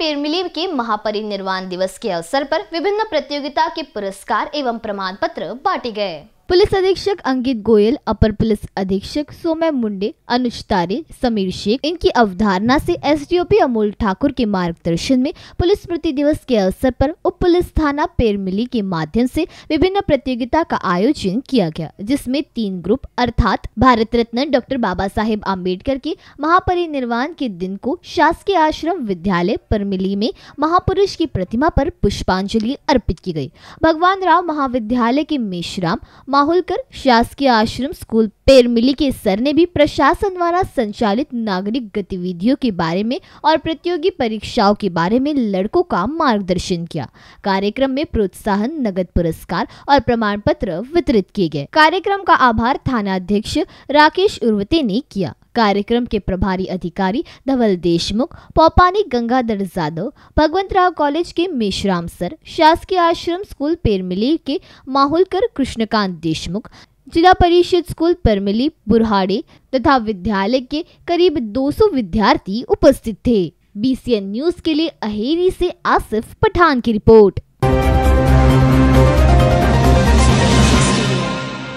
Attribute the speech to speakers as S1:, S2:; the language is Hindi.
S1: पेरमिली के महापरिनिर्वाण दिवस के अवसर पर विभिन्न प्रतियोगिता के पुरस्कार एवं प्रमाण पत्र बांटे गए पुलिस अधीक्षक अंकित गोयल अपर पुलिस अधीक्षक सोमय मुंडे अनुज तारे समीर शेख इनकी अवधारणा से एसडीओपी अमोल ठाकुर के मार्गदर्शन में पुलिस स्मृति दिवस के अवसर पर उप पुलिस थाना पेरमिली के माध्यम से विभिन्न प्रतियोगिता का आयोजन किया गया जिसमें तीन ग्रुप अर्थात भारत रत्न डॉक्टर बाबा साहेब आम्बेडकर के महापरिनिर्वाण के दिन को शासकीय आश्रम विद्यालय परमिली में महापुरुष की प्रतिमा पर पुष्पांजलि अर्पित की गयी भगवान राव महाविद्यालय के मेशराम होकर शासकीय आश्रम स्कूल पेरमिली के सर ने भी प्रशासन द्वारा संचालित नागरिक गतिविधियों के बारे में और प्रतियोगी परीक्षाओं के बारे में लड़कों का मार्गदर्शन किया कार्यक्रम में प्रोत्साहन नगद पुरस्कार और प्रमाण पत्र वितरित किए गए कार्यक्रम का आभार थाना अध्यक्ष राकेश उर्वते ने किया कार्यक्रम के प्रभारी अधिकारी धवल देशमुख पौपानी गंगाधर भगवंत भगवंतराव कॉलेज के मेशराम सर शासकीय आश्रम स्कूल पेरमिली के माहुलकर कृष्णकांत देशमुख जिला परिषद स्कूल परमिली बुरहाड़े तथा विद्यालय के करीब 200 विद्यार्थी उपस्थित थे बीसीएन न्यूज के लिए अहेरी से आसिफ पठान की रिपोर्ट